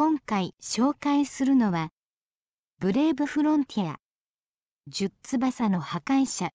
今回紹介するのは「ブレイブフロンティア十翼の破壊者」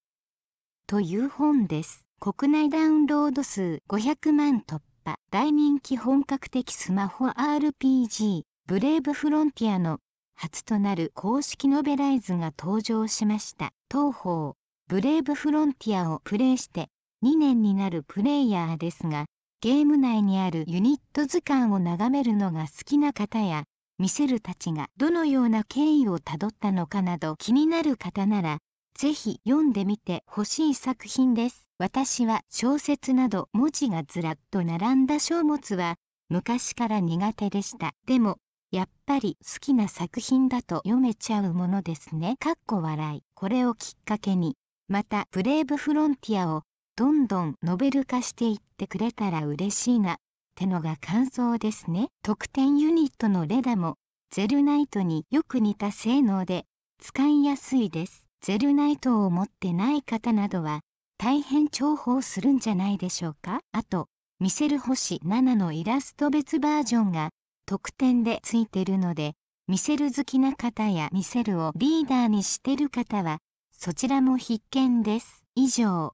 という本です国内ダウンロード数500万突破大人気本格的スマホ RPG「ブレイブフロンティア」の初となる公式ノベライズが登場しました当方「ブレイブフロンティア」をプレイして2年になるプレイヤーですがゲーム内にあるユニット図鑑を眺めるのが好きな方や見せるたちがどのような経緯をたどったのかなど気になる方ならぜひ読んでみてほしい作品です。私は小説など文字がずらっと並んだ書物は昔から苦手でした。でも、やっぱり好きな作品だと読めちゃうものですね。かっこ笑い。これをきっかけに、またブレイブフロンティアをどんどんノベル化していってくれたら嬉しいなってのが感想ですね特典ユニットのレダもゼルナイトによく似た性能で使いやすいですゼルナイトを持ってない方などは大変重宝するんじゃないでしょうかあと見せる星7のイラスト別バージョンが特典でついてるので見せる好きな方や見せるをリーダーにしてる方はそちらも必見です以上